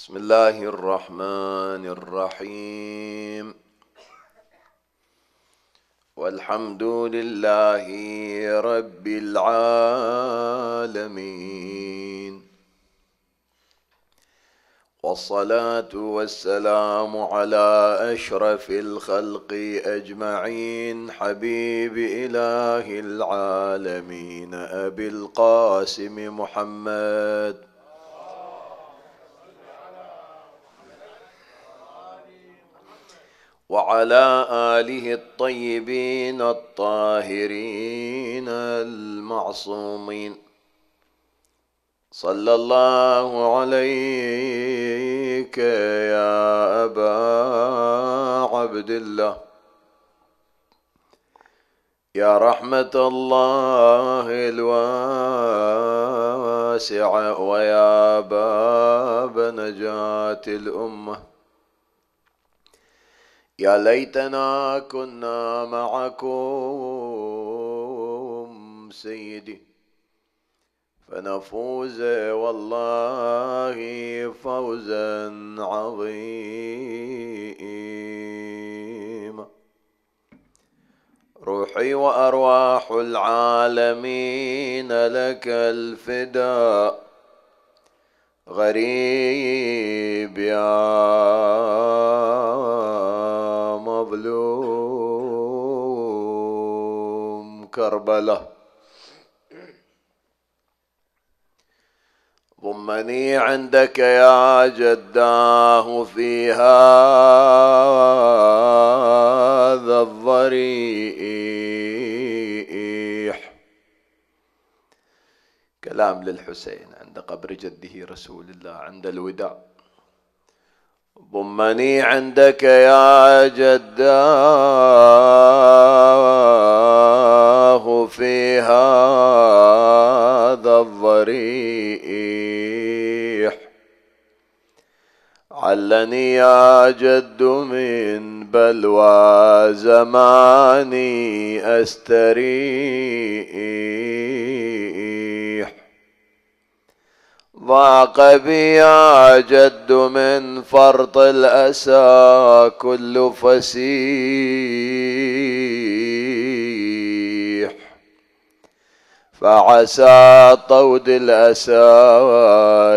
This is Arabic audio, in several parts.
بسم الله الرحمن الرحيم والحمد لله رب العالمين والصلاة والسلام على أشرف الخلق أجمعين حبيب إله العالمين أبي القاسم محمد وعلى آله الطيبين الطاهرين المعصومين صلى الله عليك يا أبا عبد الله يا رحمة الله الواسعة ويا باب نجاة الأمة يا ليتنا كنا معكم سيدي فنفوز والله فوزا عظيما روحي وارواح العالمين لك الفداء غريب يا مظلوم كربلاء ضمني عندك يا جداه في هذا الضريح كلام للحسين عند قبر جده رسول الله عند الوداع ضمني عندك يا جداه في هذا الضريح علني يا جد من بلوى زماني أستريح ضاق بي جد من فرط الأسى كل فسيح فعسى طود الأسى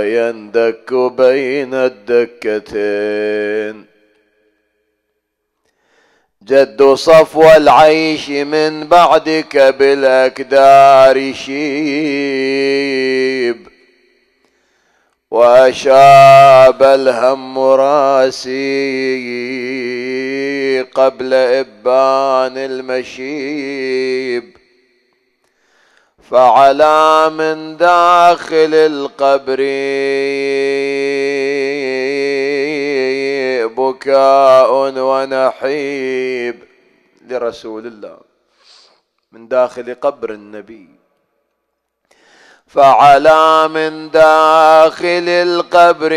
يندك بين الدكتين جد صفو العيش من بعدك بالأكدار شيح وأشاب الهم راسي قبل إبان المشيب فعلى من داخل القبر بكاء ونحيب لرسول الله من داخل قبر النبي فعلى من داخل القبر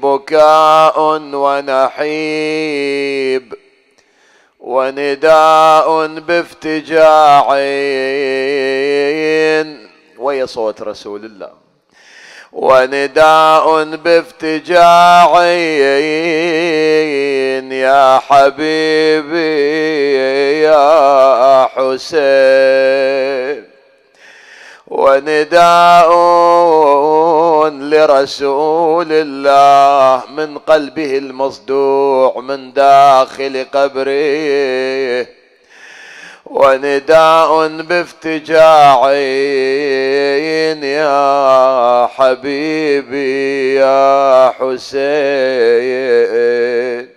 بكاء ونحيب ونداء بافتجاع ويا صوت رسول الله ونداء بافتجاع يا حبيبي يا حسين ونداء لرسول الله من قلبه المصدوع من داخل قبره ونداء بافتجاع يا حبيبي يا حسين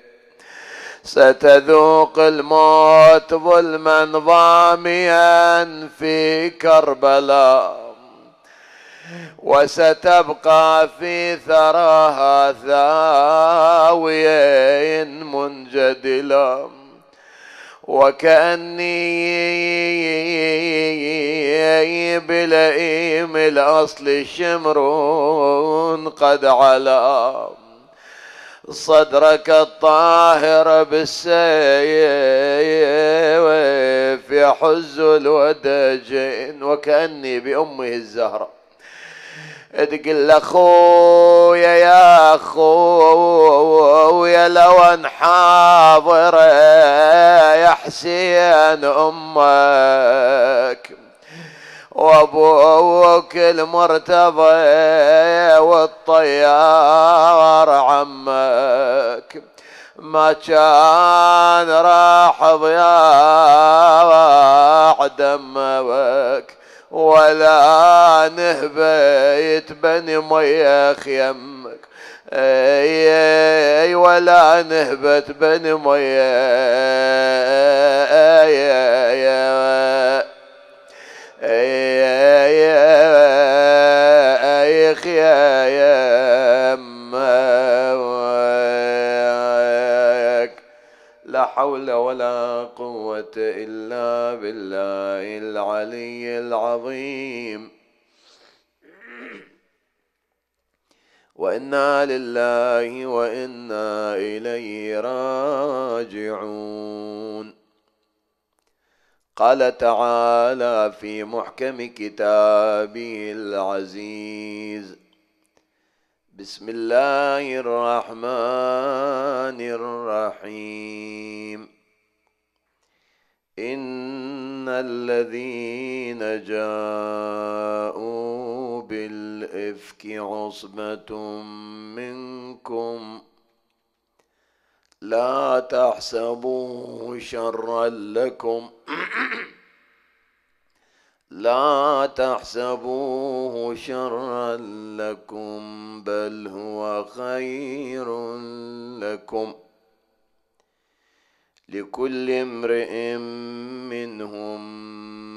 ستذوق الموت ظلما ظاميا في كربلاء وستبقى في ثراها ثاويا منجدلا وكأني بلئيم الأصل شمر قد علام صدرك الطاهر بالسيف يحز الودجين وكأني بأمه الزهرة تقل لأخويا يا أخويا لو أن حاضر يا حسين أمك وابوك المرتضى والطيار عمك ما كان راح ضياع دمك ولا نهبة بني ميخ يمك اي ولا نهبة بني ميخ لله وانا اليه راجعون قال تعالى في محكم كتابه العزيز بسم الله الرحمن الرحيم ان الذين جاءوا الرفق عصبة منكم لا تحسبوه شرا لكم لا تحسبوه شرا لكم بل هو خير لكم لكل امرئ منهم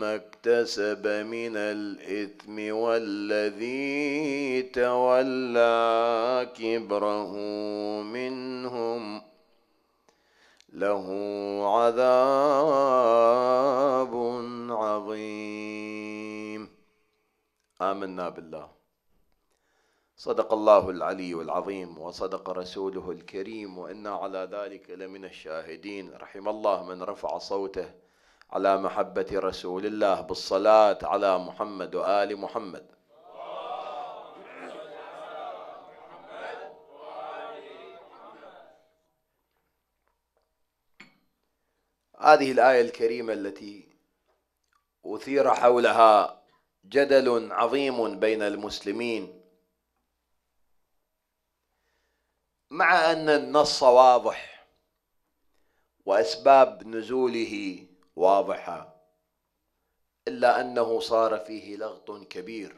ما اكتسب من الإثم والذي تولى كبره منهم له عذاب عظيم آمنا بالله صدق الله العلي العظيم وصدق رسوله الكريم وإنا على ذلك لمن الشاهدين رحم الله من رفع صوته على محبة رسول الله بالصلاة على محمد وآل محمد هذه الآية الكريمة التي أثير حولها جدل عظيم بين المسلمين مع أن النص واضح وأسباب نزوله واضحة إلا أنه صار فيه لغط كبير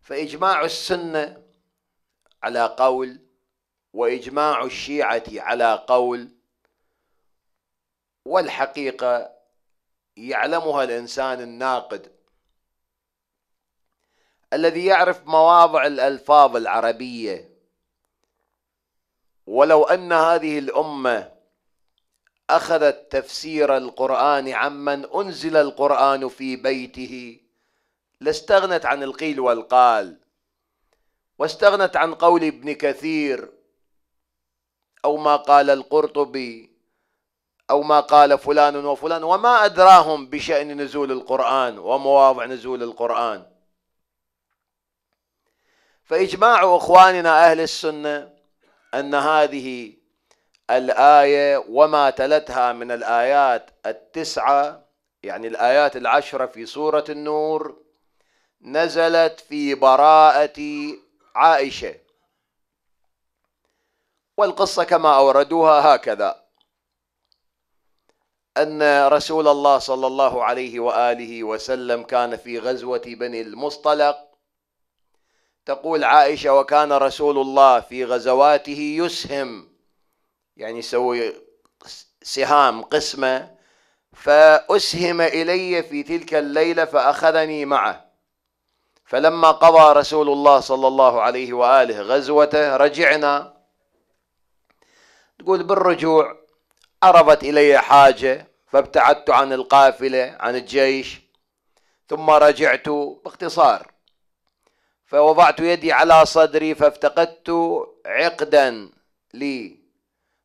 فإجماع السنة على قول وإجماع الشيعة على قول والحقيقة يعلمها الإنسان الناقد الذي يعرف مواضع الألفاظ العربية ولو أن هذه الأمة أخذت تفسير القرآن عمن أنزل القرآن في بيته لاستغنت عن القيل والقال واستغنت عن قول ابن كثير أو ما قال القرطبي أو ما قال فلان وفلان وما أدراهم بشأن نزول القرآن ومواضع نزول القرآن فإجماع إخواننا أهل السنة أن هذه الآية وما تلتها من الآيات التسعة يعني الآيات العشرة في سورة النور نزلت في براءة عائشة والقصة كما أوردوها هكذا أن رسول الله صلى الله عليه وآله وسلم كان في غزوة بني المصطلق تقول عائشة وكان رسول الله في غزواته يسهم يعني يسوي سهام قسمة فأسهم إلي في تلك الليلة فأخذني معه فلما قضى رسول الله صلى الله عليه وآله غزوته رجعنا تقول بالرجوع عرضت إلي حاجة فابتعدت عن القافلة عن الجيش ثم رجعت باختصار فوضعت يدي على صدري فافتقدت عقدا لي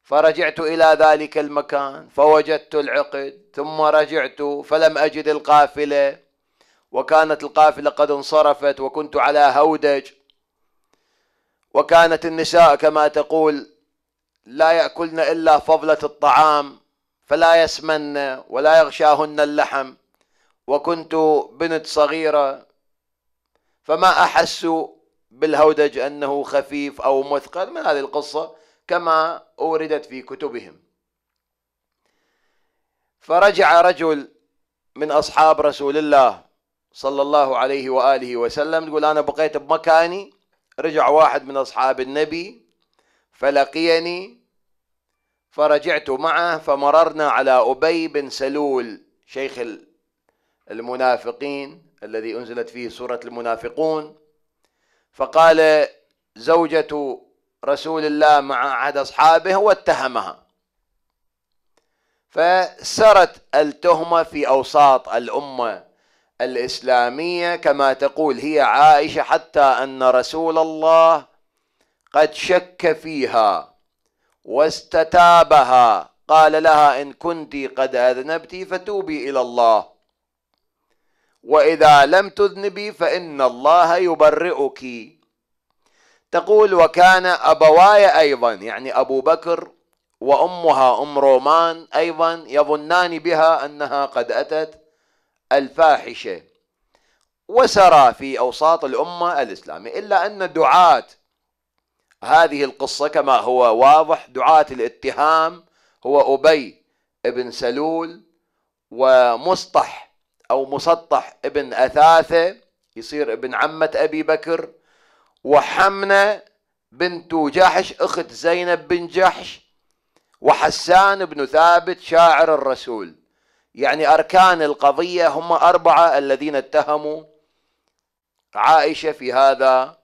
فرجعت إلى ذلك المكان فوجدت العقد ثم رجعت فلم أجد القافلة وكانت القافلة قد انصرفت وكنت على هودج وكانت النساء كما تقول لا يأكلن إلا فضلة الطعام فلا يسمن ولا يغشاهن اللحم وكنت بنت صغيرة فما أحس بالهودج أنه خفيف أو مثقل من هذه القصة كما أوردت في كتبهم فرجع رجل من أصحاب رسول الله صلى الله عليه وآله وسلم تقول أنا بقيت بمكاني رجع واحد من أصحاب النبي فلقيني فرجعت معه فمررنا على أبي بن سلول شيخ المنافقين الذي أنزلت فيه سورة المنافقون فقال زوجة رسول الله مع أحد أصحابه واتهمها فسرت التهمة في أوساط الأمة الإسلامية كما تقول هي عائشة حتى أن رسول الله قد شك فيها واستتابها قال لها إن كنت قد أذنبت فتوبي إلى الله وإذا لم تذنبي فإن الله يبرئك تقول وكان أبواي أيضا يعني أبو بكر وأمها أم رومان أيضا يظنان بها أنها قد أتت الفاحشة وسرى في أوساط الأمة الإسلامية إلا أن دعاة هذه القصة كما هو واضح دعاة الاتهام هو أبي ابن سلول ومسطح أو مسطح ابن أثاثة يصير ابن عمة أبي بكر وحمنة بنت جحش أخت زينب بن جحش وحسان بن ثابت شاعر الرسول يعني أركان القضية هم أربعة الذين اتهموا عائشة في هذا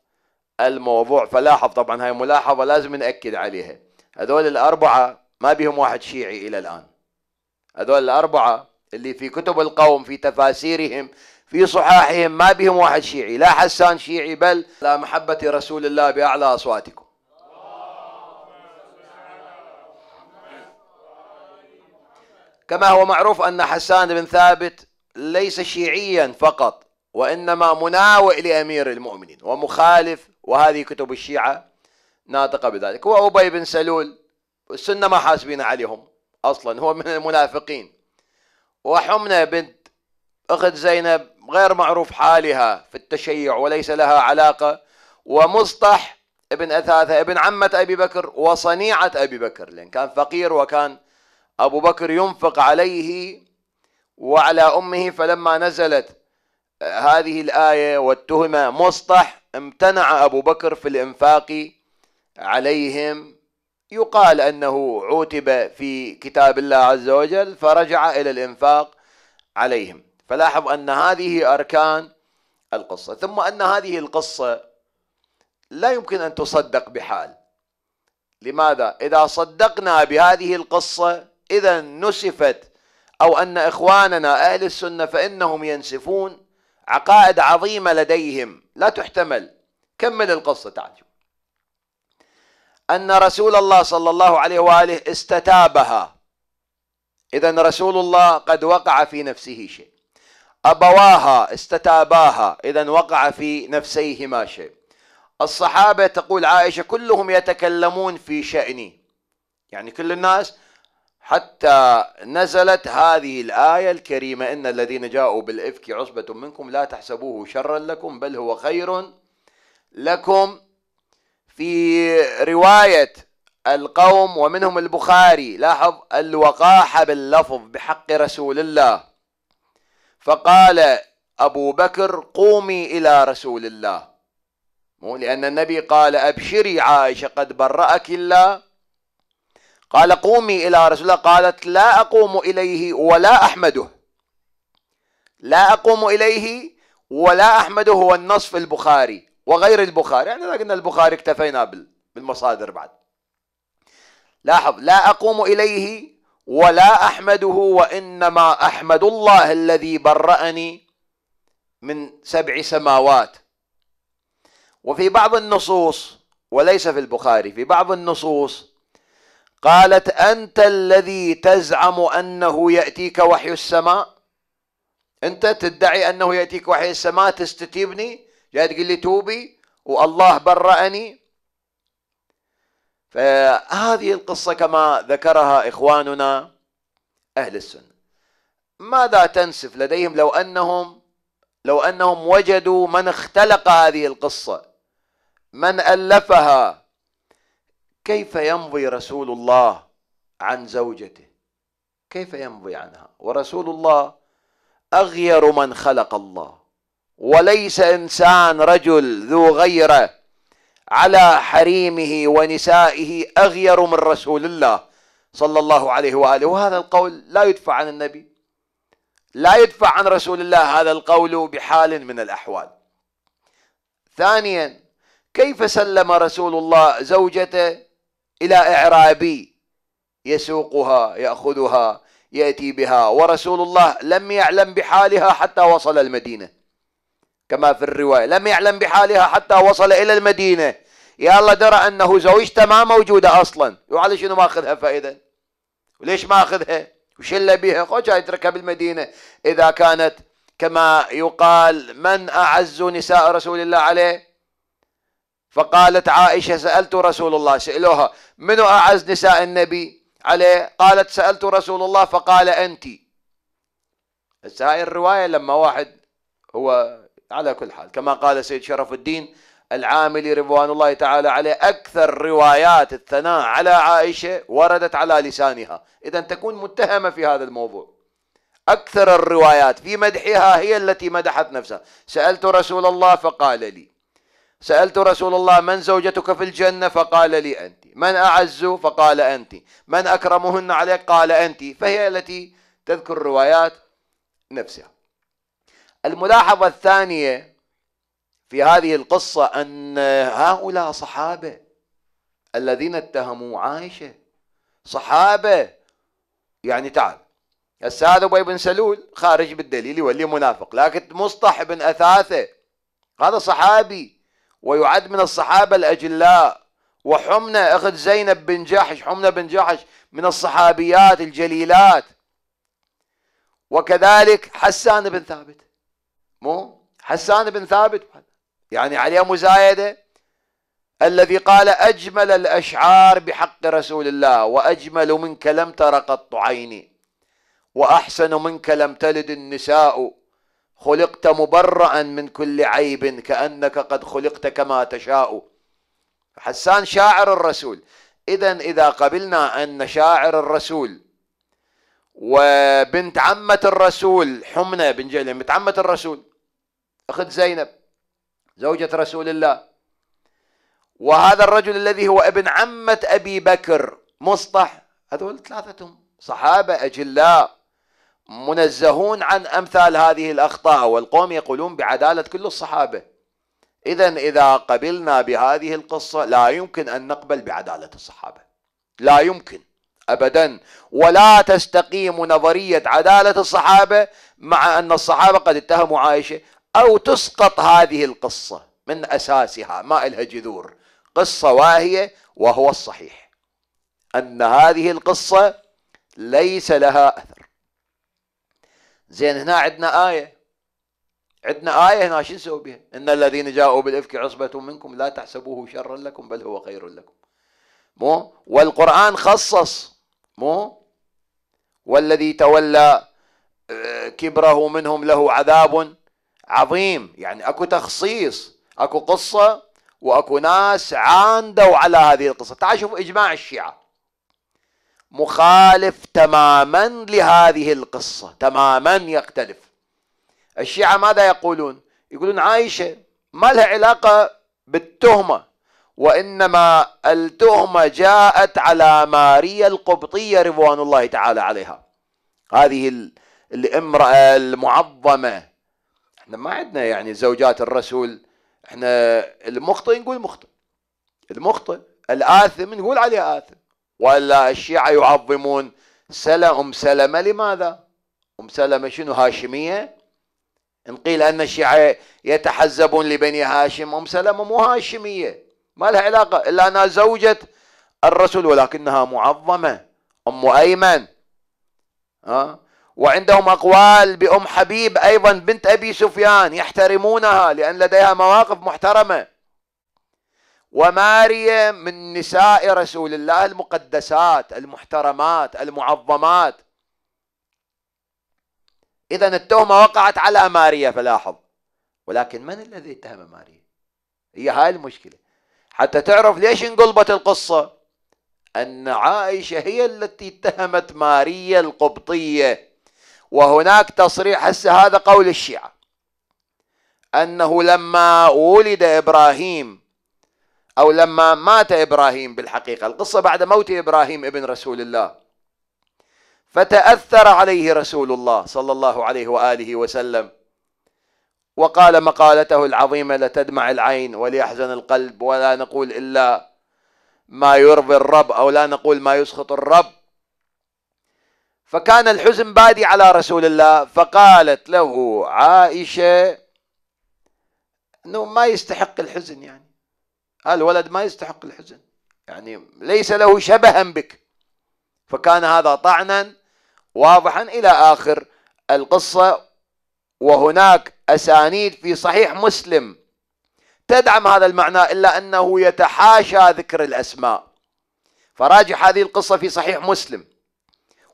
الموضوع فلاحظ طبعا هاي ملاحظة لازم نأكد عليها هذول الأربعة ما بهم واحد شيعي إلى الآن هذول الأربعة اللي في كتب القوم في تفاسيرهم في صحاحهم ما بهم واحد شيعي لا حسان شيعي بل لا محبة رسول الله بأعلى أصواتكم كما هو معروف أن حسان بن ثابت ليس شيعيا فقط وإنما مناوئ لأمير المؤمنين ومخالف وهذه كتب الشيعة ناطقة بذلك هو أبي بن سلول السنة ما حاسبين عليهم أصلا هو من المنافقين وحمنة بنت أخت زينب غير معروف حالها في التشيع وليس لها علاقة ومسطح ابن أثاثة ابن عمة أبي بكر وصنيعة أبي بكر لأن كان فقير وكان أبو بكر ينفق عليه وعلى أمه فلما نزلت هذه الآية واتهم مسطح امتنع أبو بكر في الإنفاق عليهم يقال أنه عوتب في كتاب الله عز وجل فرجع إلى الإنفاق عليهم فلاحظ أن هذه أركان القصة ثم أن هذه القصة لا يمكن أن تصدق بحال لماذا؟ إذا صدقنا بهذه القصة إذا نسفت أو أن إخواننا أهل السنة فإنهم ينسفون عقائد عظيمة لديهم لا تحتمل كمل القصة تعال أن رسول الله صلى الله عليه وآله استتابها إذا رسول الله قد وقع في نفسه شيء أبواها استتاباها إذا وقع في نفسيهما شيء الصحابة تقول عائشة كلهم يتكلمون في شأني يعني كل الناس حتى نزلت هذه الآية الكريمة إن الذين جاءوا بالإفك عصبة منكم لا تحسبوه شرا لكم بل هو خير لكم في رواية القوم ومنهم البخاري لاحظ الوقاحة باللفظ بحق رسول الله فقال أبو بكر قومي إلى رسول الله مو لأن النبي قال أبشري عائشة قد برأك الله قال قومي إلى رسول الله قالت لا أقوم إليه ولا أحمده لا أقوم إليه ولا أحمده هو النص في البخاري وغير البخاري يعني قلنا البخاري اكتفينا بالمصادر بعد لاحظ لا أقوم إليه ولا احمده وانما احمد الله الذي برأني من سبع سماوات وفي بعض النصوص وليس في البخاري في بعض النصوص قالت انت الذي تزعم انه ياتيك وحي السماء انت تدعي انه ياتيك وحي السماء تستتيبني جاي تقول لي توبي والله برأني فهذه القصة كما ذكرها إخواننا أهل السنة ماذا تنسف لديهم لو أنهم لو أنهم وجدوا من اختلق هذه القصة من ألفها كيف يمضي رسول الله عن زوجته كيف يمضي عنها ورسول الله أغير من خلق الله وليس إنسان رجل ذو غيره على حريمه ونسائه أغير من رسول الله صلى الله عليه وآله وهذا القول لا يدفع عن النبي لا يدفع عن رسول الله هذا القول بحال من الأحوال ثانيا كيف سلم رسول الله زوجته إلى إعرابي يسوقها يأخذها يأتي بها ورسول الله لم يعلم بحالها حتى وصل المدينة كما في الرواية لم يعلم بحالها حتى وصل إلى المدينة يا الله درى أنه زوجته ما موجودة أصلا وعلى شنو ماخذها فإذا وليش ماخذها وشل بها خوش يتركها بالمدينة إذا كانت كما يقال من أعز نساء رسول الله عليه فقالت عائشة سألت رسول الله سألوها من أعز نساء النبي عليه قالت سألت رسول الله فقال أنت هسه هاي الرواية لما واحد هو على كل حال كما قال سيد شرف الدين العاملي رضوان الله تعالى عليه أكثر روايات الثناء على عائشة وردت على لسانها إذا تكون متهمة في هذا الموضوع أكثر الروايات في مدحها هي التي مدحت نفسها سألت رسول الله فقال لي سألت رسول الله من زوجتك في الجنة فقال لي أنت من أعز فقال أنت من أكرمهن عليك قال أنت فهي التي تذكر روايات نفسها الملاحظة الثانية في هذه القصة أن هؤلاء صحابة الذين اتهموا عائشة صحابة يعني تعال هسه هذا أبي بن سلول خارج بالدليل يولي منافق لكن مصطح بن أثاثة هذا صحابي ويعد من الصحابة الأجلاء وحمنة أخت زينب بن جحش حمنة بن جحش من الصحابيات الجليلات وكذلك حسان بن ثابت مو حسان بن ثابت يعني عليه مزايده الذي قال اجمل الاشعار بحق رسول الله واجمل منك لم تر قط عيني واحسن منك لم تلد النساء خلقت مبرأ من كل عيب كأنك قد خلقت كما تشاء حسان شاعر الرسول إذا إذا قبلنا أن شاعر الرسول وبنت عمة الرسول حمنة بن جهل بنت عمة الرسول أخت زينب زوجة رسول الله وهذا الرجل الذي هو ابن عمة أبي بكر مصطح هذول ثلاثتهم صحابة أجلاء منزهون عن أمثال هذه الأخطاء والقوم يقولون بعدالة كل الصحابة إذا إذا قبلنا بهذه القصة لا يمكن أن نقبل بعدالة الصحابة لا يمكن أبدا ولا تستقيم نظرية عدالة الصحابة مع أن الصحابة قد اتهموا عائشة أو تسقط هذه القصة من أساسها ما إلها جذور قصة واهية وهو الصحيح أن هذه القصة ليس لها أثر زين هنا عندنا آية عندنا آية هنا شو نسوي بها إن الذين جاءوا بالإفك عصبة منكم لا تحسبوه شرا لكم بل هو خير لكم مو والقرآن خصص مو والذي تولى آه، كبره منهم له عذاب عظيم يعني اكو تخصيص اكو قصه واكو ناس عاندوا على هذه القصه تعال شوف اجماع الشيعه مخالف تماما لهذه القصه تماما يختلف الشيعه ماذا يقولون يقولون عائشه ما لها علاقه بالتهمه وانما التهمه جاءت على ماريا القبطيه رضوان الله تعالى عليها هذه الامراه المعظمه احنا ما عندنا يعني زوجات الرسول احنا المخطئ نقول مخطئ المخطئ الآثم نقول عليه آثم ولا الشيعة يعظمون سلم أم سلمة لماذا أم سلمة شنو هاشمية إن قيل أن الشيعة يتحزبون لبني هاشم أم سلمة مو هاشمية ما لها علاقة إلا أنها زوجة الرسول ولكنها معظمة أم أيمن ها أه؟ وعندهم أقوال بأم حبيب أيضا بنت أبي سفيان يحترمونها لأن لديها مواقف محترمة وماريا من نساء رسول الله المقدسات المحترمات المعظمات إذا التهمة وقعت على ماريا فلاحظ ولكن من الذي اتهم ماريا هي هاي المشكلة حتى تعرف ليش انقلبت القصة أن عائشة هي التي اتهمت ماريا القبطية وهناك تصريح هسه هذا قول الشيعة أنه لما ولد إبراهيم أو لما مات إبراهيم بالحقيقة القصة بعد موت إبراهيم ابن رسول الله فتأثر عليه رسول الله صلى الله عليه وآله وسلم وقال مقالته العظيمة لتدمع العين وليحزن القلب ولا نقول إلا ما يرضي الرب أو لا نقول ما يسخط الرب فكان الحزن بادي على رسول الله فقالت له عائشة أنه ما يستحق الحزن يعني الولد ما يستحق الحزن يعني ليس له شبها بك فكان هذا طعنا واضحا إلى آخر القصة وهناك أسانيد في صحيح مسلم تدعم هذا المعنى إلا أنه يتحاشى ذكر الأسماء فراجع هذه القصة في صحيح مسلم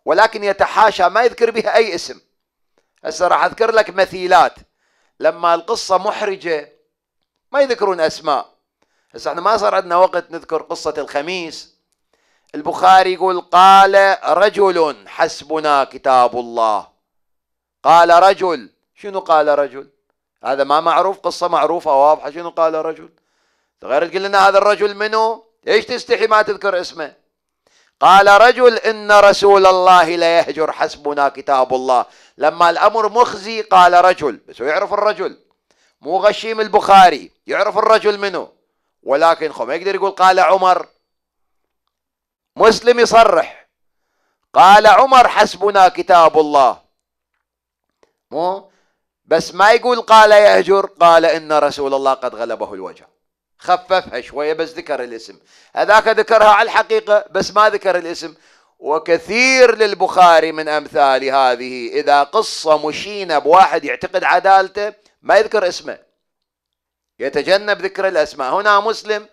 ولكن يتحاشى ما يذكر بها أي اسم هسه راح أذكر لك مثيلات لما القصة محرجة ما يذكرون أسماء هسه احنا ما صار عندنا وقت نذكر قصة الخميس البخاري يقول قال رجل حسبنا كتاب الله قال رجل شنو قال رجل هذا ما معروف قصة معروفة واضحة شنو قال رجل غير تقول لنا هذا الرجل منو ايش تستحي ما تذكر اسمه قال رجل إن رسول الله لا يهجر حسبنا كتاب الله لما الأمر مخزي قال رجل بس هو يعرف الرجل مو غشيم البخاري يعرف الرجل منه ولكن خو ما يقدر يقول قال عمر مسلم يصرح قال عمر حسبنا كتاب الله مو بس ما يقول قال يهجر قال إن رسول الله قد غلبه الوجه خففها شوية بس ذكر الاسم هذاك ذكرها على الحقيقة بس ما ذكر الاسم وكثير للبخاري من أمثال هذه إذا قصة مشينة بواحد يعتقد عدالته ما يذكر اسمه يتجنب ذكر الأسماء هنا مسلم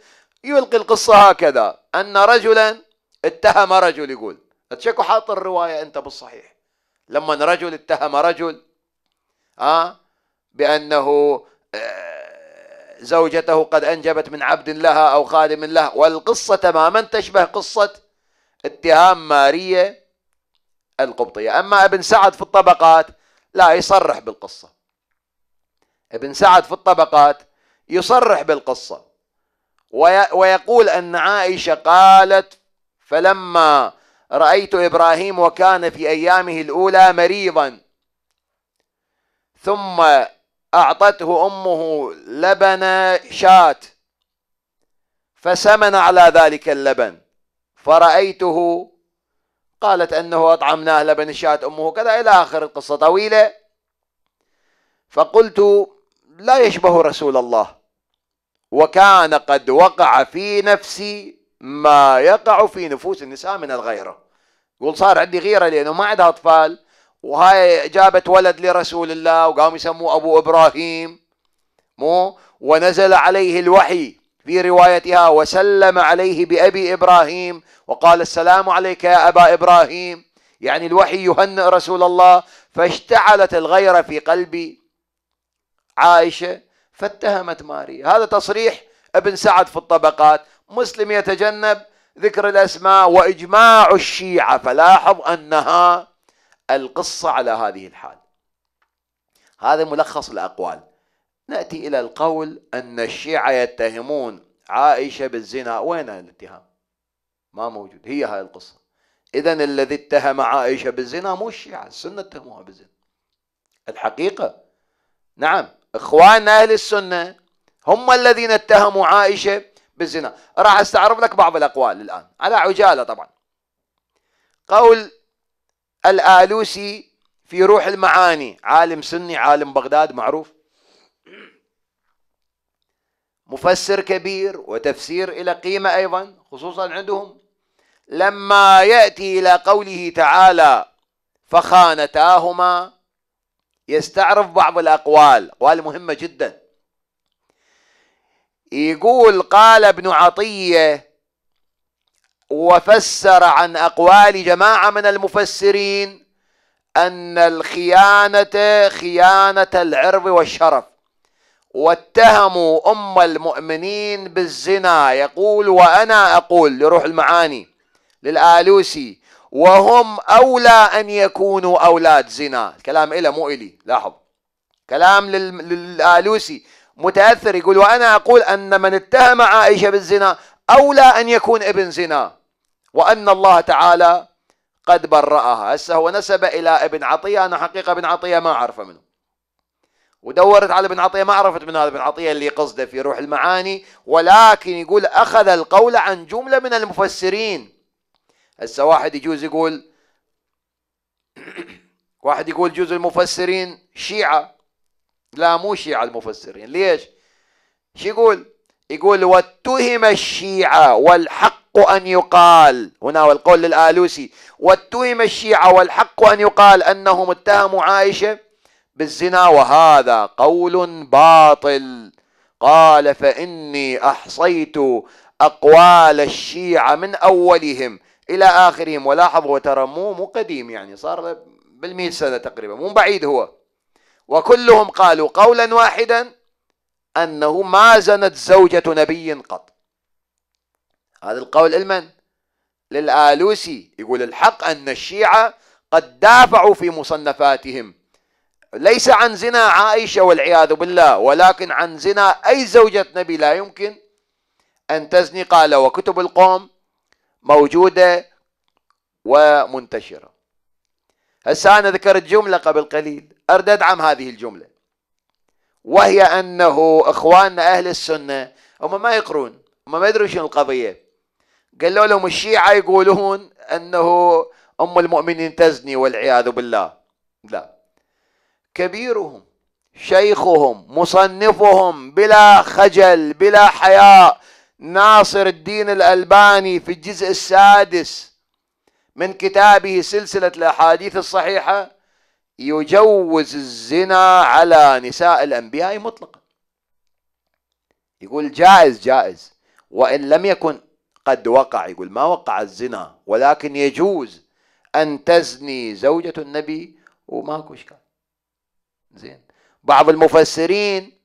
يلقي القصة هكذا أن رجلا اتهم رجل يقول تشكو حاط الرواية أنت بالصحيح لما رجل اتهم رجل آه بأنه آه زوجته قد أنجبت من عبد لها أو خادم له والقصة تماما تشبه قصة اتهام مارية القبطية أما ابن سعد في الطبقات لا يصرح بالقصة ابن سعد في الطبقات يصرح بالقصة ويقول أن عائشة قالت فلما رأيت إبراهيم وكان في أيامه الأولى مريضا ثم أعطته أمه لبن شاة فسمن على ذلك اللبن فرأيته قالت أنه أطعمناه لبن الشاة أمه كذا إلى آخر القصة طويلة فقلت لا يشبه رسول الله وكان قد وقع في نفسي ما يقع في نفوس النساء من الغيرة يقول صار عندي غيرة لأنه ما عندها أطفال وهاي جابت ولد لرسول الله وقام يسموه أبو إبراهيم مو ونزل عليه الوحي في روايتها وسلم عليه بأبي إبراهيم وقال السلام عليك يا أبا إبراهيم يعني الوحي يهنئ رسول الله فاشتعلت الغيرة في قلب عائشة فاتهمت ماري هذا تصريح ابن سعد في الطبقات مسلم يتجنب ذكر الأسماء وإجماع الشيعة فلاحظ أنها القصة على هذه الحال هذا ملخص الأقوال نأتي إلى القول أن الشيعة يتهمون عائشة بالزنا وين الاتهام ما موجود هي هاي القصة إذا الذي اتهم عائشة بالزنا مو الشيعة السنة اتهموها بالزنا الحقيقة نعم إخواننا أهل السنة هم الذين اتهموا عائشة بالزنا راح استعرض لك بعض الأقوال الآن على عجالة طبعا قول الآلوسي في روح المعاني عالم سني عالم بغداد معروف مفسر كبير وتفسير إلى قيمة أيضا خصوصا عندهم لما يأتي إلى قوله تعالى فخانتاهما يستعرف بعض الأقوال أقوال مهمة جدا يقول قال ابن عطية وفسر عن أقوال جماعة من المفسرين أن الخيانة خيانة العرض والشرف واتهموا أم المؤمنين بالزنا يقول وأنا أقول لروح المعاني للآلوسي وهم أولى أن يكونوا أولاد زنا الكلام إلى مو إلي لاحظ كلام للآلوسي متأثر يقول وأنا أقول أن من اتهم عائشة بالزنا أولى أن يكون ابن زنا وأن الله تعالى قد برأها هسه هو نسب إلى ابن عطية أنا حقيقة ابن عطية ما أعرفه منه ودورت على ابن عطية ما عرفت من هذا ابن عطية اللي قصده في روح المعاني ولكن يقول أخذ القول عن جملة من المفسرين هسه واحد يجوز يقول واحد يقول جزء المفسرين شيعة لا مو شيعة المفسرين ليش شو يقول يقول واتهم الشيعة والحق والحق أن يقال هنا والقول للآلوسي واتهم الشيعة والحق أن يقال أنهم اتهموا عائشة بالزنا وهذا قول باطل قال فإني أحصيت أقوال الشيعة من أولهم إلى آخرهم ولاحظوا ترى مو مو قديم يعني صار بالمئة سنة تقريبا مو بعيد هو وكلهم قالوا قولا واحدا أنه ما زنت زوجة نبي قط هذا القول لمن؟ للآلوسي يقول الحق أن الشيعة قد دافعوا في مصنفاتهم ليس عن زنا عائشة والعياذ بالله ولكن عن زنا أي زوجة نبي لا يمكن أن تزني قال وكتب القوم موجودة ومنتشرة هسه أنا ذكرت جملة قبل قليل أرد أدعم هذه الجملة وهي أنه إخواننا أهل السنة هم ما يقرون هم ما يدرون شنو القضية قالوا لهم الشيعة يقولون أنه أم المؤمنين تزني والعياذ بالله لا كبيرهم شيخهم مصنفهم بلا خجل بلا حياء ناصر الدين الألباني في الجزء السادس من كتابه سلسلة الأحاديث الصحيحة يجوز الزنا على نساء الأنبياء مطلقا يقول جائز جائز وإن لم يكن قد وقع يقول ما وقع الزنا ولكن يجوز أن تزني زوجة النبي وماكو إشكال زين بعض المفسرين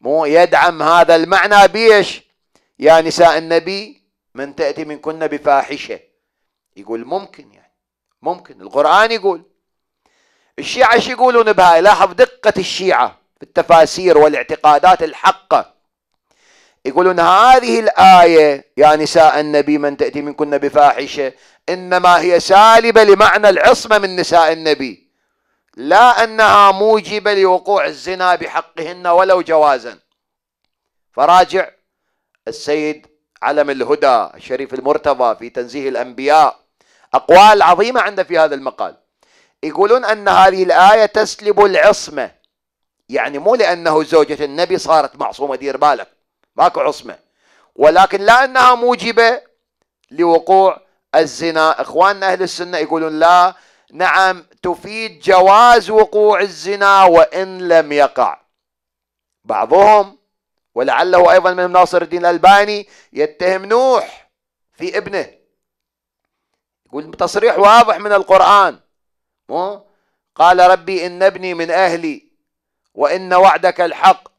مو يدعم هذا المعنى بيش يا نساء النبي من تأتي منكن بفاحشة يقول ممكن يعني ممكن القرآن يقول الشيعة ايش يقولون بهاي لاحظ دقة الشيعة في التفاسير والاعتقادات الحقة يقولون هذه الآية يا يعني نساء النبي من تأتي منكن بفاحشة إنما هي سالبة لمعنى العصمة من نساء النبي لا أنها موجبة لوقوع الزنا بحقهن ولو جوازا فراجع السيد علم الهدى الشريف المرتضى في تنزيه الأنبياء أقوال عظيمة عنده في هذا المقال يقولون أن هذه الآية تسلب العصمة يعني مو لأنه زوجة النبي صارت معصومة دير بالك ماكو عصمه ولكن لا انها موجبه لوقوع الزنا اخواننا اهل السنه يقولون لا نعم تفيد جواز وقوع الزنا وان لم يقع بعضهم ولعله ايضا من ناصر الدين الالباني يتهم نوح في ابنه يقول تصريح واضح من القران مو قال ربي ان ابني من اهلي وان وعدك الحق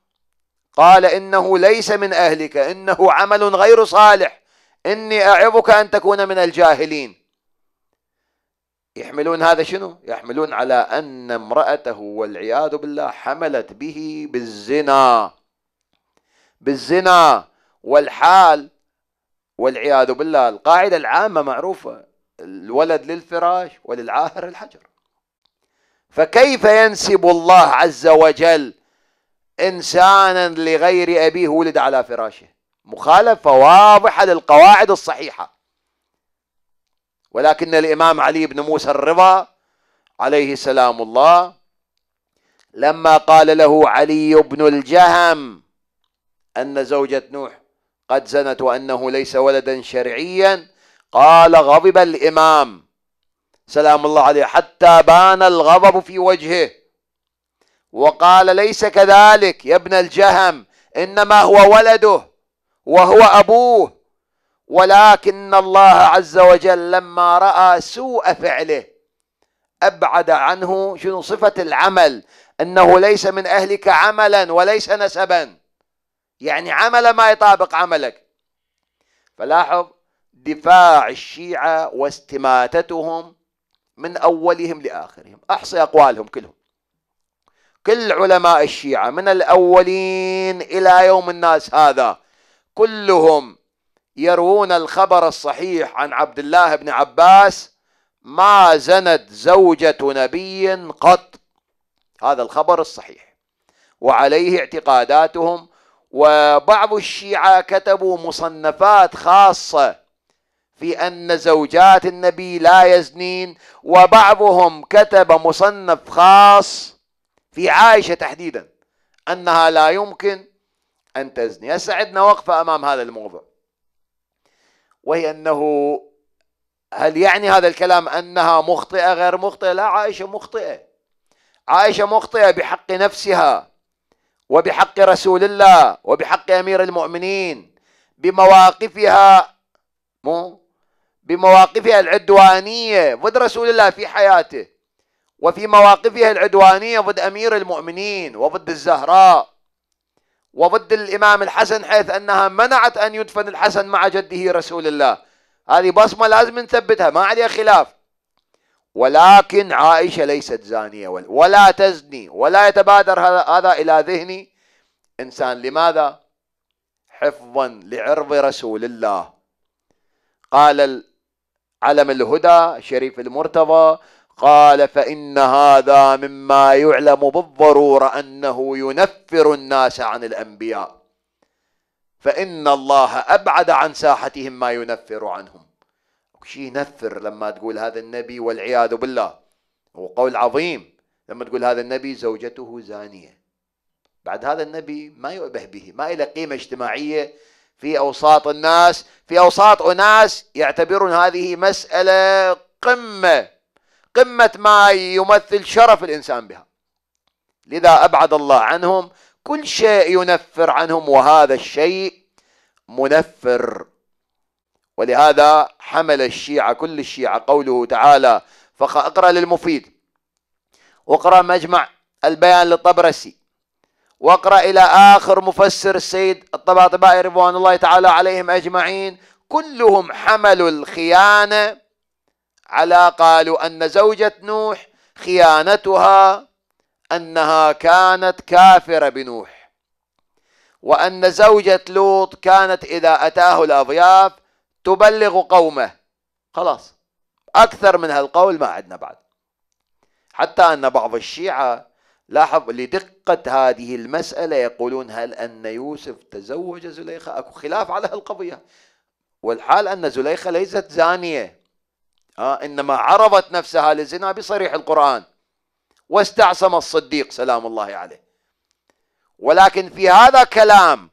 قال إنه ليس من أهلك إنه عمل غير صالح إني أعظك أن تكون من الجاهلين يحملون هذا شنو؟ يحملون على أن امرأته والعياذ بالله حملت به بالزنا بالزنا والحال والعياذ بالله القاعدة العامة معروفة الولد للفراش وللعاهر الحجر فكيف ينسب الله عز وجل إنسانا لغير أبيه ولد على فراشه مخالفة واضحة للقواعد الصحيحة ولكن الإمام علي بن موسى الرضا عليه سلام الله لما قال له علي بن الجهم أن زوجة نوح قد زنت وأنه ليس ولدا شرعيا قال غضب الإمام سلام الله عليه حتى بان الغضب في وجهه وقال ليس كذلك يا ابن الجهم انما هو ولده وهو ابوه ولكن الله عز وجل لما راى سوء فعله ابعد عنه شنو صفه العمل انه ليس من اهلك عملا وليس نسبا يعني عمل ما يطابق عملك فلاحظ دفاع الشيعه واستماتتهم من اولهم لاخرهم احصي اقوالهم كلهم كل علماء الشيعة من الأولين إلى يوم الناس هذا كلهم يروون الخبر الصحيح عن عبد الله بن عباس ما زنت زوجة نبي قط هذا الخبر الصحيح وعليه اعتقاداتهم وبعض الشيعة كتبوا مصنفات خاصة في أن زوجات النبي لا يزنين وبعضهم كتب مصنف خاص في عائشة تحديدا أنها لا يمكن أن تزني أسعدنا وقفة أمام هذا الموضوع وهي أنه هل يعني هذا الكلام أنها مخطئة غير مخطئة لا عائشة مخطئة عائشة مخطئة بحق نفسها وبحق رسول الله وبحق أمير المؤمنين بمواقفها مو بمواقفها العدوانية ضد رسول الله في حياته وفي مواقفها العدوانية ضد أمير المؤمنين وضد الزهراء وضد الإمام الحسن حيث أنها منعت أن يدفن الحسن مع جده رسول الله هذه بصمة لازم نثبتها ما عليها خلاف ولكن عائشة ليست زانية ولا تزني ولا يتبادر هذا إلى ذهني إنسان لماذا؟ حفظا لعرض رسول الله قال علم الهدى شريف المرتضى قال فإن هذا مما يعلم بالضرورة أنه ينفر الناس عن الأنبياء فإن الله أبعد عن ساحتهم ما ينفر عنهم شيء ينفر لما تقول هذا النبي والعياذ بالله هو قول عظيم لما تقول هذا النبي زوجته زانية بعد هذا النبي ما يؤبه به ما له قيمة اجتماعية في أوساط الناس في أوساط أناس يعتبرون هذه مسألة قمة قمة ما يمثل شرف الإنسان بها لذا أبعد الله عنهم كل شيء ينفر عنهم وهذا الشيء منفر ولهذا حمل الشيعة كل الشيعة قوله تعالى فاقرأ للمفيد واقرأ مجمع البيان للطبرسي واقرأ إلى آخر مفسر السيد الطباطبائي رضوان الله تعالى عليهم أجمعين كلهم حملوا الخيانة على قالوا أن زوجة نوح خيانتها أنها كانت كافرة بنوح وأن زوجة لوط كانت إذا أتاه الأضياف تبلغ قومه خلاص أكثر من هالقول ما عندنا بعد حتى أن بعض الشيعة لاحظ لدقة هذه المسألة يقولون هل أن يوسف تزوج زليخة أكو خلاف على هالقضية والحال أن زليخة ليست زانية آه، إنما عرضت نفسها للزنا بصريح القرآن واستعصم الصديق سلام الله عليه ولكن في هذا كلام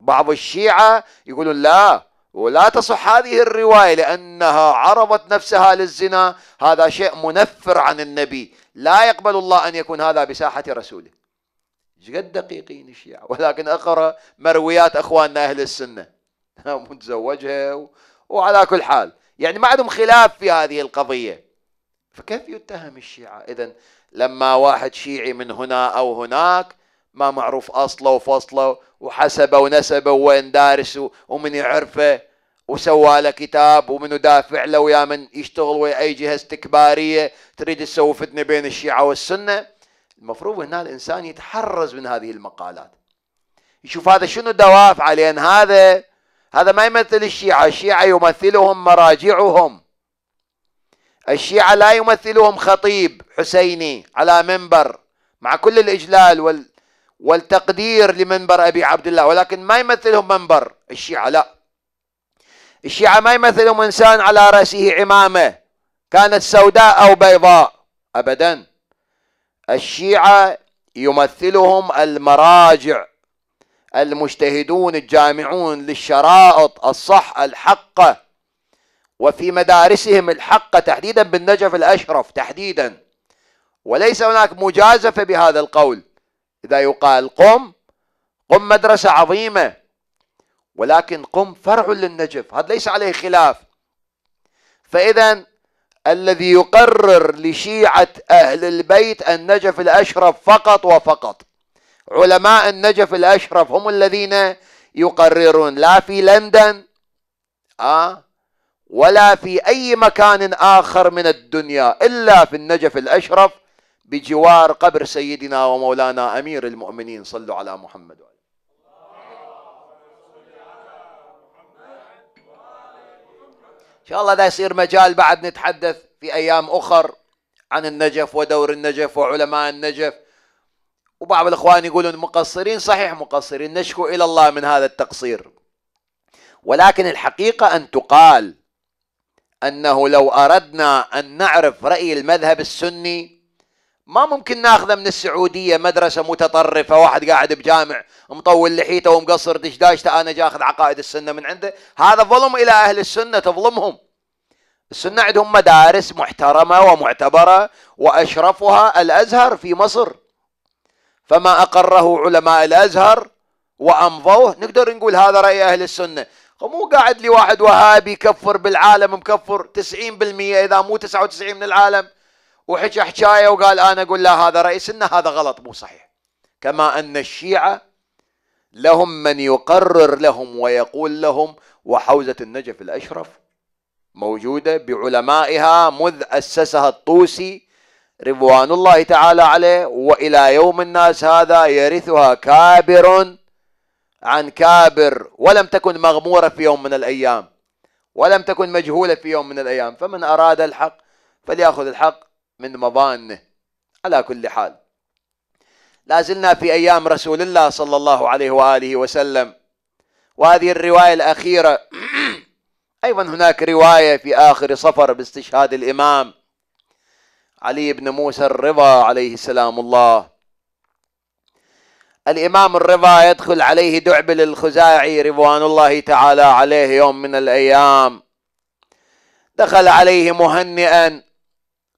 بعض الشيعة يقولون لا ولا تصح هذه الرواية لأنها عرضت نفسها للزنا هذا شيء منفر عن النبي لا يقبل الله أن يكون هذا بساحة رسوله قد دقيقين الشيعة ولكن أقرأ مرويات أخواننا أهل السنة متزوجها وعلى كل حال يعني ما عندهم خلاف في هذه القضية فكيف يتهم الشيعة إذا لما واحد شيعي من هنا أو هناك ما معروف أصله وفصله وحسبه ونسبه وين دارس ومن يعرفه وسوى له كتاب ومن دافع له ويا من يشتغل ويا أي جهة استكبارية تريد تسوي فتنة بين الشيعة والسنة المفروض هنا الإنسان يتحرز من هذه المقالات يشوف هذا شنو دوافع لأن هذا هذا ما يمثل الشيعة الشيعة يمثلهم مراجعهم الشيعة لا يمثلهم خطيب حسيني على منبر مع كل الإجلال وال والتقدير لمنبر أبي عبد الله ولكن ما يمثلهم منبر الشيعة لا الشيعة ما يمثلهم إنسان على رأسه عمامة كانت سوداء أو بيضاء أبدا الشيعة يمثلهم المراجع المجتهدون الجامعون للشرائط الصح الحقة وفي مدارسهم الحقة تحديدا بالنجف الأشرف تحديدا وليس هناك مجازفة بهذا القول إذا يقال قم قم مدرسة عظيمة ولكن قم فرع للنجف هذا ليس عليه خلاف فإذا الذي يقرر لشيعة أهل البيت النجف الأشرف فقط وفقط علماء النجف الأشرف هم الذين يقررون لا في لندن آه ولا في أي مكان آخر من الدنيا إلا في النجف الأشرف بجوار قبر سيدنا ومولانا أمير المؤمنين صلوا على محمد إن شاء الله ده يصير مجال بعد نتحدث في أيام أخر عن النجف ودور النجف وعلماء النجف وبعض الإخوان يقولون مقصرين صحيح مقصرين نشكو إلى الله من هذا التقصير ولكن الحقيقة أن تقال أنه لو أردنا أن نعرف رأي المذهب السني ما ممكن ناخذه من السعودية مدرسة متطرفة واحد قاعد بجامع مطول لحيته ومقصر دشداشته أنا جاخذ عقائد السنة من عنده هذا ظلم إلى أهل السنة تظلمهم السنة عندهم مدارس محترمة ومعتبرة وأشرفها الأزهر في مصر فما أقره علماء الأزهر وأمضوه نقدر نقول هذا رأي أهل السنة مو قاعد لي واحد وهابي كفر بالعالم مكفر 90% إذا مو 99 من العالم وحكى حكاية وقال أنا أقول لا هذا رأي سنة هذا غلط مو صحيح كما أن الشيعة لهم من يقرر لهم ويقول لهم وحوزة النجف الأشرف موجودة بعلمائها مذ أسسها الطوسي رضوان الله تعالى عليه وإلى يوم الناس هذا يرثها كابر عن كابر ولم تكن مغمورة في يوم من الأيام ولم تكن مجهولة في يوم من الأيام فمن أراد الحق فليأخذ الحق من مظانه على كل حال لازلنا في أيام رسول الله صلى الله عليه وآله وسلم وهذه الرواية الأخيرة أيضا هناك رواية في آخر صفر باستشهاد الإمام علي بن موسى الرضا عليه سلام الله الإمام الرضا يدخل عليه دعبل الخزاعي رضوان الله تعالى عليه يوم من الأيام دخل عليه مهنئا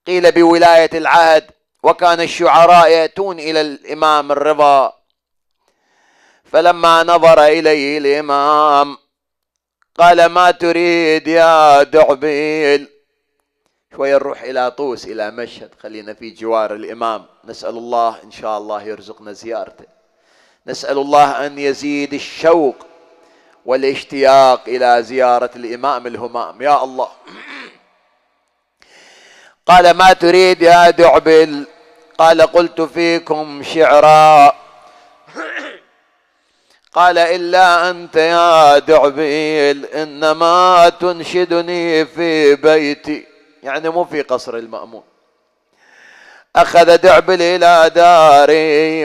قيل بولاية العهد وكان الشعراء يأتون إلى الإمام الرضا فلما نظر إليه الإمام قال ما تريد يا دعبيل شوية نروح إلى طوس إلى مشهد خلينا في جوار الإمام نسأل الله إن شاء الله يرزقنا زيارته نسأل الله أن يزيد الشوق والاشتياق إلى زيارة الإمام الهمام يا الله قال ما تريد يا دعبل قال قلت فيكم شعرا قال إلا أنت يا دعبيل إنما تنشدني في بيتي يعني مو في قصر المأمون أخذ دعبل إلى داري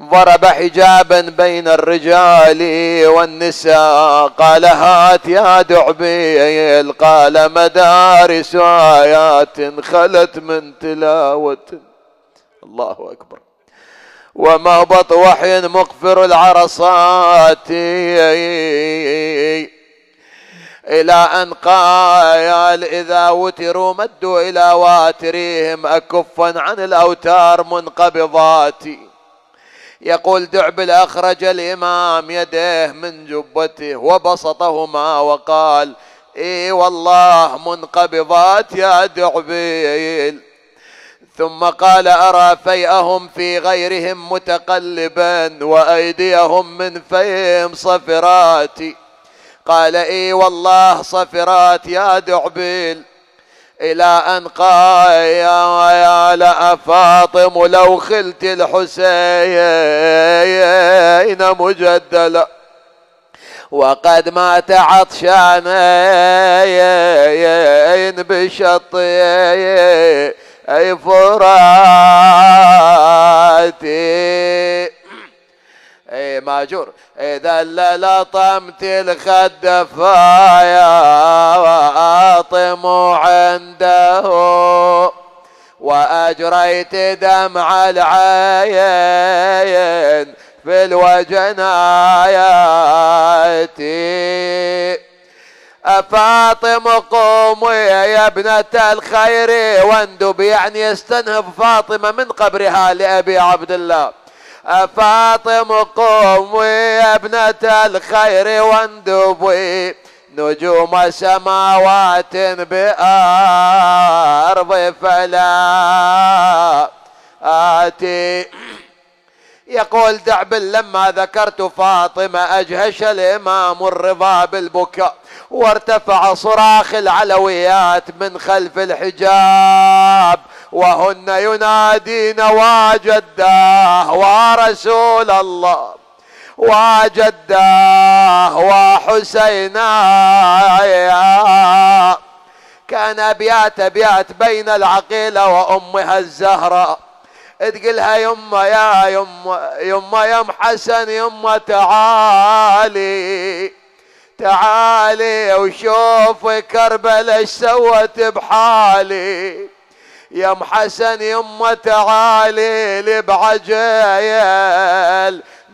ضرب حجابا بين الرجال والنساء قال هات يا دعبيل قال مدارس آيات خلت من تلاوة الله أكبر وما بط وحي مقفر العرصات إلى أن قال إذا وتروا مدوا إلى واتريهم أكفا عن الأوتار منقبضاتي يقول دعبل أخرج الإمام يديه من جبته وبسطهما وقال إي والله منقبضات يا دعبيل ثم قال أرى فيئهم في غيرهم متقلبا وأيديهم من فيهم صفرات قال اي والله صفرات يا دعبيل إلى أن قال يا فاطم لو خلت الحسين مجدلا وقد مات عطشانين بشط فراتي ماجور إذا لا لطمت الخد فايا واطم عنده وأجريت دمع العين في الوجنايات فاطم قومي يا ابنة الخير واندب يعني يستنهب فاطمة من قبرها لأبي عبد الله فاطم قومي ابنة الخير واندبي نجوم سماوات بأرض فلا آتي يقول دعبل لما ذكرت فاطمة أجهش الإمام الرضا بالبكاء وارتفع صراخ العلويات من خلف الحجاب وهن ينادين واجداه ورسول الله وجداه وحسينا كان أبيات أبيات بين العقيلة وأمها الزهراء تقلها يما يا يما يما يا ام حسن يما تعالي تعالي وشوف كربلاء ايش سوت بحالي يا ام حسن يما تعالي لي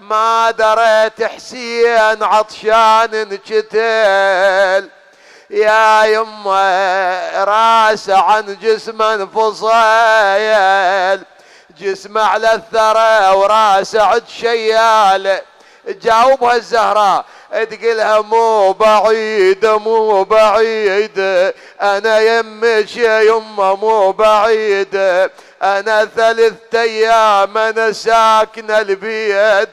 ما دريت حسين عطشان انشتل يا يما راس عن جسم انفصيل جسم على الثرى وراس عد شيال جاوبها الزهراء تقلها مو بعيد مو بعيد انا يمش يما مو بعيد انا ثلاث ايام انا ساكنه البيد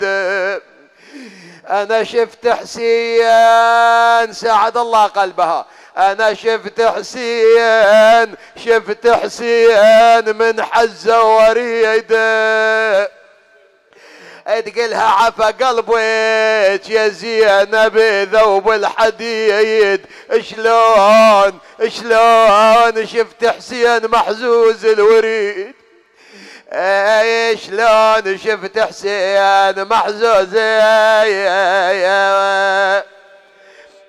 انا شفت حسين ساعد الله قلبها انا شفت حسين شفت حسين من حزه وريده تقلها عفا قلبك يا زينب ذوب الحديد شلون شلون شفت حسين محزوز الوريد اي شلون شفت حسين محزوز يا يا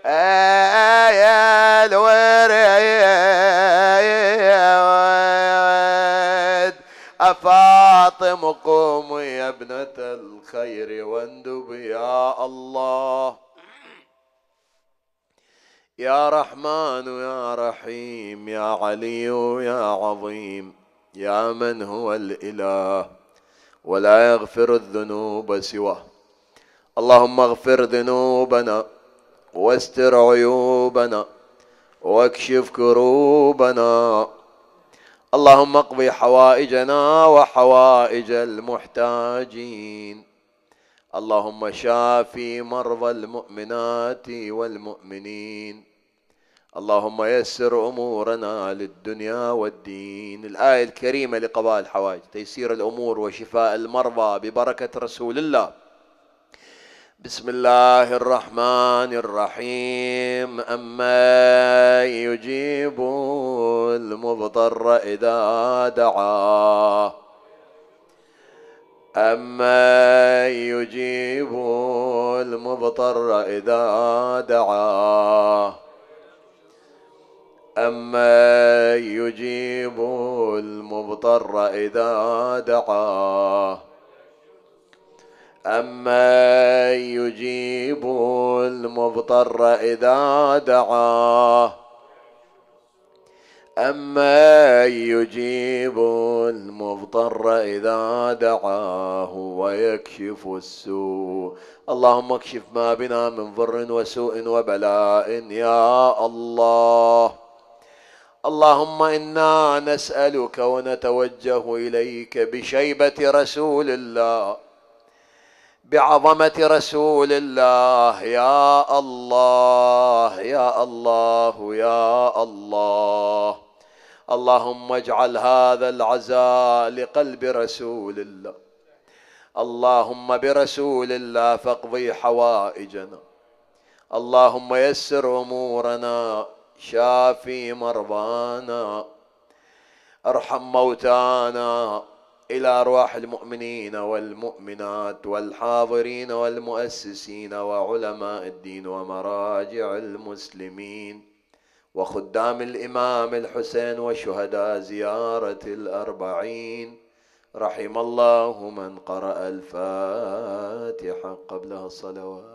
يا الوريد أفاطم قوم يا ابنة الخير واندب يا الله يا رحمن يا رحيم يا علي يا عظيم يا من هو الاله ولا يغفر الذنوب سواه اللهم اغفر ذنوبنا واستر عيوبنا واكشف كروبنا اللهم اقضي حوائجنا وحوائج المحتاجين اللهم شافي مرضى المؤمنات والمؤمنين اللهم يسر امورنا للدنيا والدين الايه الكريمه لقضاء الحوائج تيسير الامور وشفاء المرضى ببركه رسول الله بسم الله الرحمن الرحيم أما يجيب المضطر إذا دعاه أما يجيب المضطر إذا دعاه أما يجيب المضطر إذا دعاه اما يجيب المضطر اذا دعاه اما يجيب المضطر اذا دعاه ويكشف السوء اللهم اكشف ما بنا من ضر وسوء وبلاء يا الله اللهم انا نسالك ونتوجه اليك بشيبه رسول الله بعظمه رسول الله يا الله يا الله يا الله اللهم اجعل هذا العزاء لقلب رسول الله اللهم برسول الله فاقضي حوائجنا اللهم يسر امورنا شافي مرضانا ارحم موتانا الى ارواح المؤمنين والمؤمنات والحاضرين والمؤسسين وعلماء الدين ومراجع المسلمين وخدام الامام الحسين وشهداء زياره الاربعين رحم الله من قرا الفاتحه قبلها الصلوات